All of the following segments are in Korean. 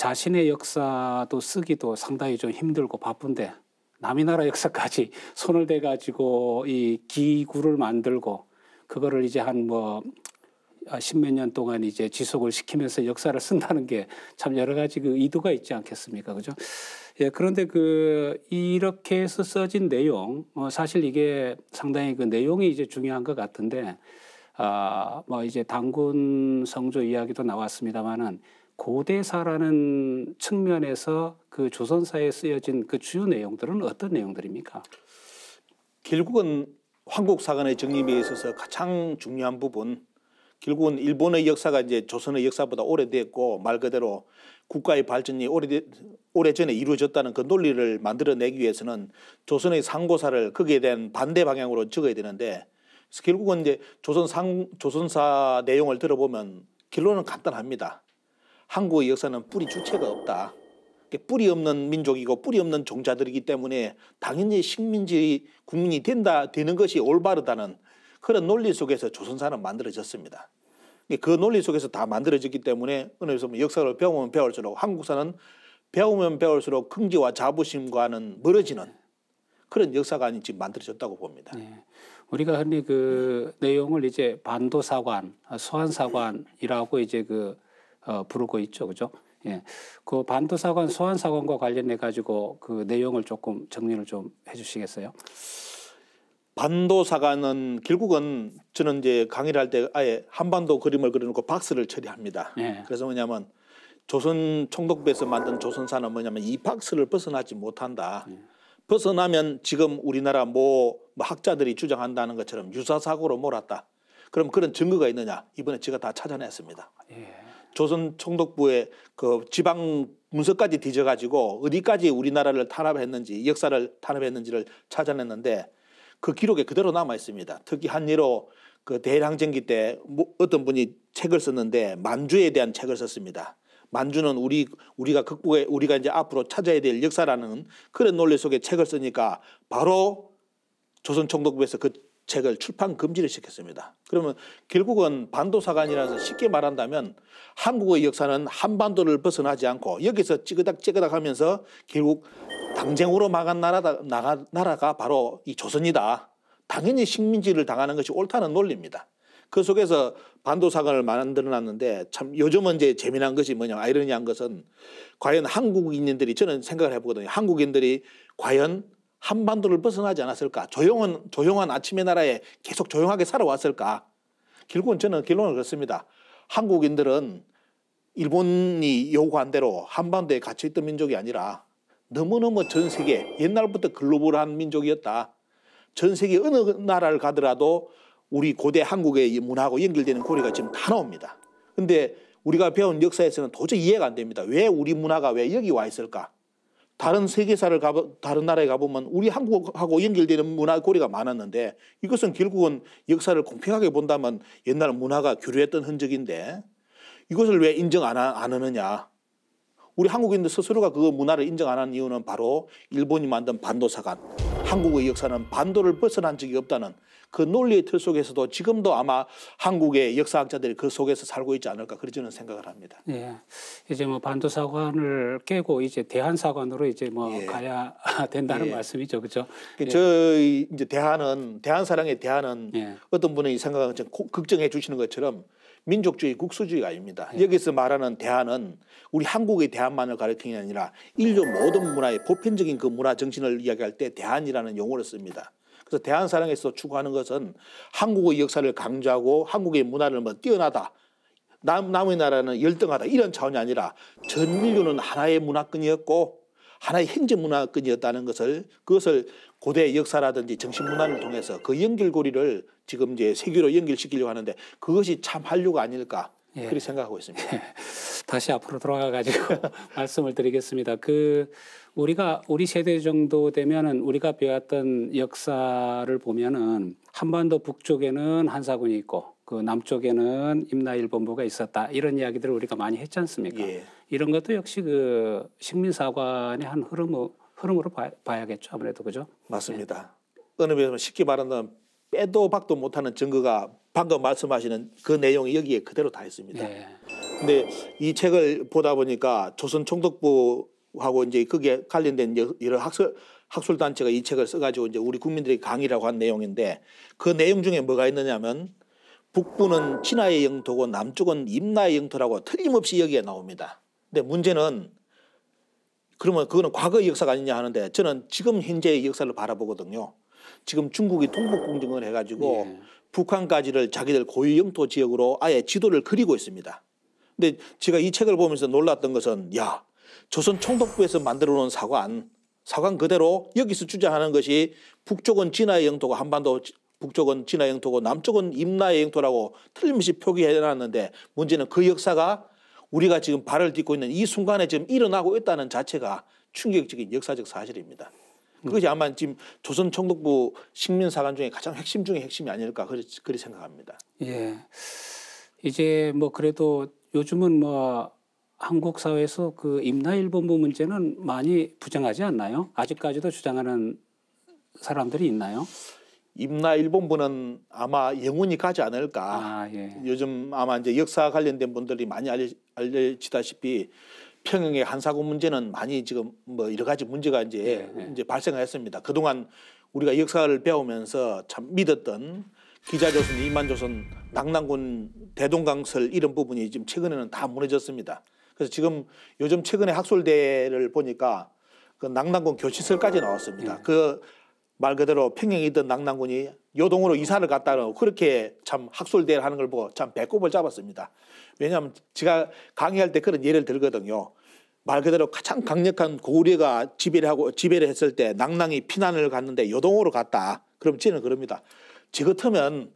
자신의 역사도 쓰기도 상당히 좀 힘들고 바쁜데 남이 나라 역사까지 손을 대 가지고 이 기구를 만들고 그거를 이제 한뭐 아, 십몇 년 동안 이제 지속을 시키면서 역사를 쓴다는 게 참 여러 가지 그의도가 있지 않겠습니까? 그죠? 예, 그런데 그 이렇게 해서 써진 내용, 뭐 사실 이게 상당히 그 내용이 이제 중요한 것 같은데, 아, 뭐 이제 당군 성조 이야기도 나왔습니다만은 고대사라는 측면에서 그 조선사에 쓰여진 그 주요 내용들은 어떤 내용들입니까? 결국은 한국사관의 정립에 있어서 가장 중요한 부분 결국은 일본의 역사가 이제 조선의 역사보다 오래됐고 말 그대로 국가의 발전이 오래 전에 이루어졌다는 그 논리를 만들어내기 위해서는 조선의 상고사를 거기에 대한 반대 방향으로 적어야 되는데 결국은 이제 조선 상 조선사 내용을 들어보면 결론은 간단합니다. 한국의 역사는 뿌리 주체가 없다. 뿌리 없는 민족이고 뿌리 없는 종자들이기 때문에 당연히 식민지 국민이 된다 되는 것이 올바르다는 그런 논리 속에서 조선사는 만들어졌습니다. 그 논리 속에서 다 만들어졌기 때문에 어느 정도 역사를 배우면 배울수록 한국사는 배우면 배울수록 긍지와 자부심과는 멀어지는 그런 역사관이 지금 만들어졌다고 봅니다. 네. 우리가 흔히 그 내용을 이제 반도사관, 소환사관이라고 이제 그 어, 부르고 있죠, 그죠? 예, 그 반도 사건, 소환 사건과 관련해 가지고 그 내용을 조금 정리를 좀 해주시겠어요? 반도 사관은 결국은 저는 이제 강의를 할 때 아예 한반도 그림을 그려놓고 박스를 처리합니다. 예. 그래서 뭐냐면 조선 총독부에서 만든 조선사는 뭐냐면 이 박스를 벗어나지 못한다. 예. 벗어나면 지금 우리나라 뭐, 뭐 학자들이 주장한다는 것처럼 유사 사고로 몰았다. 그럼 그런 증거가 있느냐? 이번에 제가 다 찾아냈습니다. 예. 조선 총독부의 그 지방 문서까지 뒤져가지고 어디까지 우리나라를 탄압했는지 역사를 탄압했는지를 찾아냈는데 그 기록에 그대로 남아 있습니다. 특히 한 예로 그 대일항쟁기 때 뭐 어떤 분이 책을 썼는데 만주에 대한 책을 썼습니다. 만주는 우리 우리가 극복에 우리가 이제 앞으로 찾아야 될 역사라는 그런 논리 속에 책을 쓰니까 바로 조선 총독부에서 그 책을 출판 금지를 시켰습니다. 그러면 결국은 반도사관이라서 쉽게 말한다면 한국의 역사는 한반도를 벗어나지 않고 여기서 찌그닥찌그닥 하면서 결국 당쟁으로 막은 나라다, 나가, 나라가 바로 이 조선이다. 당연히 식민지를 당하는 것이 옳다는 논리입니다. 그 속에서 반도사관을 만들어놨는데 참 요즘은 이제 재미난 것이 뭐냐 아이러니한 것은 과연 한국인들이 저는 생각을 해보거든요. 한국인들이 과연 한반도를 벗어나지 않았을까? 조용한, 조용한 아침의 나라에 계속 조용하게 살아왔을까? 결국은 저는 결론을 그렇습니다. 한국인들은 일본이 요구한 대로 한반도에 갇혀있던 민족이 아니라 너무너무 전 세계 옛날부터 글로벌한 민족이었다. 전 세계 어느 나라를 가더라도 우리 고대 한국의 문화하고 연결되는 고리가 지금 다 나옵니다. 근데 우리가 배운 역사에서는 도저히 이해가 안 됩니다. 왜 우리 문화가 왜 여기 와 있을까? 다른 세계사를 가보 다른 나라에 가보면 우리 한국하고 연결되는 문화 고리가 많았는데 이것은 결국은 역사를 공평하게 본다면 옛날 문화가 교류했던 흔적인데 이것을 왜 인정 안, 하, 안 하느냐. 우리 한국인들 스스로가 그 문화를 인정 안 하는 이유는 바로 일본이 만든 반도사관. 한국의 역사는 반도를 벗어난 적이 없다는 그 논리의 틀 속에서도 지금도 아마 한국의 역사학자들이 그 속에서 살고 있지 않을까 그런 저는 생각을 합니다. 예. 이제 뭐 반도사관을 깨고 이제 대한사관으로 이제 뭐 예. 가야 된다는 예. 말씀이죠. 그죠? 그 예. 저희 이제 대한은 대한사랑의 대한은 예. 어떤 분이 생각하는 걱정해 주시는 것처럼 민족주의 국수주의가 아닙니다. 예. 여기서 말하는 대안은 우리 한국의 대안만을 가리키는 게 아니라 인류 모든 문화의 보편적인 그 문화 정신을 이야기할 때 대안이라는 한사랑이라는 용어를 씁니다. 그래서 대한사랑에서 추구하는 것은 한국의 역사를 강조하고 한국의 문화를 뭐 뛰어나다. 남, 남의 나라는 열등하다. 이런 차원이 아니라 전 인류는 하나의 문화권이었고 하나의 행정문화권이었다는 것을 그것을 고대 역사라든지 정신문화를 통해서 그 연결고리를 지금 이제 세계로 연결시키려고 하는데 그것이 참 한류가 아닐까 예. 그렇게 생각하고 있습니다. 다시 앞으로 돌아가 가지고 말씀을 드리겠습니다. 그 우리가 우리 세대 정도 되면은 우리가 배웠던 역사를 보면은 한반도 북쪽에는 한사군이 있고 그 남쪽에는 임나일본부가 있었다 이런 이야기들을 우리가 많이 했지 않습니까? 예. 이런 것도 역시 그 식민사관의 한 흐름 흐름으로 봐야, 겠죠 아무래도 그죠? 맞습니다. 네. 어느 면에서 쉽게 말하면 빼도 박도 못하는 증거가 방금 말씀하시는 그 내용이 여기에 그대로 다 있습니다. 네. 근데 이 책을 보다 보니까 조선 총독부하고 이제 그게 관련된 이제 이런 학술 학술 단체가 이 책을 써가지고 이제 우리 국민들이 강의라고 한 내용인데 그 내용 중에 뭐가 있느냐면 북부는 친하의 영토고 남쪽은 임나의 영토라고 틀림없이 여기에 나옵니다. 근데 문제는 그러면 그거는 과거의 역사가 아니냐 하는데 저는 지금 현재의 역사를 바라보거든요. 지금 중국이 동북공정을 해가지고 예. 북한까지를 자기들 고유 영토 지역으로 아예 지도를 그리고 있습니다. 근데 제가 이 책을 보면서 놀랐던 것은 야 조선 총독부에서 만들어 놓은 사관 사관 그대로 여기서 주장하는 것이 북쪽은 진화의 영토고 한반도 북쪽은 진화 영토고 남쪽은 임나의 영토라고 틀림없이 표기해놨는데 문제는 그 역사가 우리가 지금 발을 딛고 있는 이 순간에 지금 일어나고 있다는 자체가 충격적인 역사적 사실입니다. 그것이 아마 지금 조선 총독부 식민사관 중에 가장 핵심 중의 핵심이 아닐까 그리, 그리 생각합니다. 예. 이제 뭐 그래도 요즘은 뭐 한국 사회에서 그 임나일본부 문제는 많이 부정하지 않나요? 아직까지도 주장하는 사람들이 있나요? 임나일본부는 아마 영원히 가지 않을까. 아, 예. 요즘 아마 이제 역사 관련된 분들이 많이 알려, 알려지다시피 평양의 한사고 문제는 많이 지금 뭐 여러 가지 문제가 이제 예, 예. 이제 발생하였습니다. 그동안 우리가 역사를 배우면서 참 믿었던 기자 조선 이만 조선 낙랑군 대동강설 이런 부분이 지금 최근에는 다 무너졌습니다. 그래서 지금 요즘 최근에 학술대를 보니까 그 낙랑군 교시설까지 나왔습니다. 네. 예. 그말 그대로 평양에 있던 낙랑군이 요동으로 이사를 갔다는 그렇게 참 학술대를 하는 걸 보고 참 배꼽을 잡았습니다. 왜냐하면 제가 강의할 때 그런 예를 들거든요. 말 그대로 가장 강력한 고구려가 지배를 하고 지배를 했을 때 낙랑이 피난을 갔는데 요동으로 갔다. 그럼 쟤는 그럽니다. 지긋하면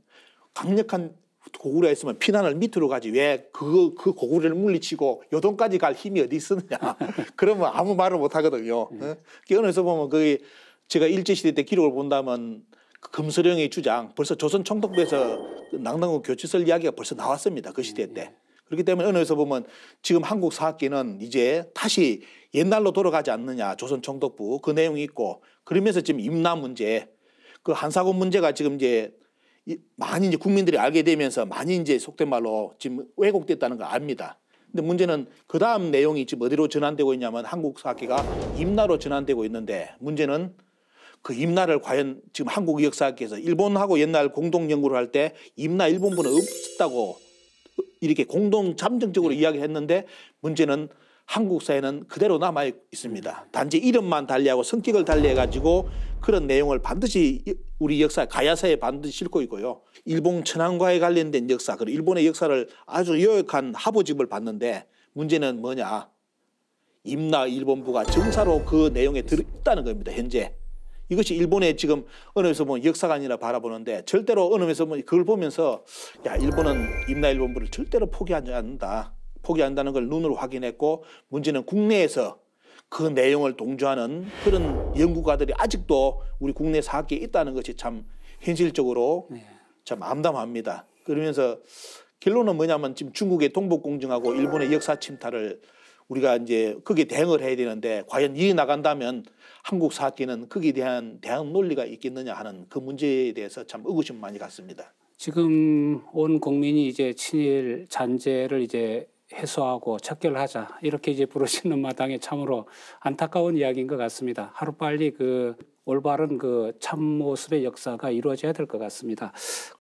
강력한 고구려 있으면 피난을 밑으로 가지 왜그그 그 고구려를 물리치고 요동까지 갈 힘이 어디 있었느냐 그러면 아무 말을 못 하거든요. 네. 그 어느 서 보면 그게 제가 일제 시대 때 기록을 본다면 그 금서령의 주장 벌써 조선 총독부에서 그 낭낭호 교치설 이야기가 벌써 나왔습니다 그 시대 때. 예, 예. 그렇기 때문에 어느서 보면 지금 한국 사학계는 이제 다시 옛날로 돌아가지 않느냐 조선 총독부 그 내용이 있고 그러면서 지금 임나 문제 그한사군 문제가 지금 이제 많이 이제 국민들이 알게 되면서 많이 이제 속된 말로 지금 왜곡됐다는 걸 압니다. 근데 문제는 그 다음 내용이 지금 어디로 전환되고 있냐면 한국 사학계가 임나로 전환되고 있는데 문제는 그 임나를 과연 지금 한국 역사학계에서 일본하고 옛날 공동 연구를 할 때 임나 일본분은 없다고 었 이렇게 공동 잠정적으로 네. 이야기했는데 문제는 한국 사회는 그대로 남아 있습니다. 단지 이름만 달리하고 성격을 달리해 가지고 그런 내용을 반드시 우리 역사 가야사에 반드시 싣고 있고요. 일본 천황과에 관련된 역사 그리고 일본의 역사를 아주 요약한 하부집을 봤는데 문제는 뭐냐 임나 일본부가 정사로 그 내용에 들어있다는 겁니다. 현재 이것이 일본의 지금 어느 면에서 보면 뭐 역사관이라 바라보는데 절대로 어느 면에서 보면 뭐 그걸 보면서 야 일본은 임나 일본부를 절대로 포기하지 않는다. 포기한다는 걸 눈으로 확인했고 문제는 국내에서 그 내용을 동조하는 그런 연구가들이 아직도 우리 국내 사학계에 있다는 것이 참 현실적으로 네. 참 암담합니다. 그러면서 결론은 뭐냐면 지금 중국의 동북공정하고 일본의 역사 침탈을 우리가 이제 거기에 대응을 해야 되는데 과연 이해 나간다면 한국 사학계는 거기에 대한 대응 논리가 있겠느냐 하는 그 문제에 대해서 참 의구심 많이 갖습니다. 지금 온 국민이 이제 친일 잔재를 이제 해소하고 척결하자 이렇게 이제 부르시는 마당에 참으로 안타까운 이야기인 것 같습니다. 하루빨리 그 올바른 그 참모습의 역사가 이루어져야 될 것 같습니다.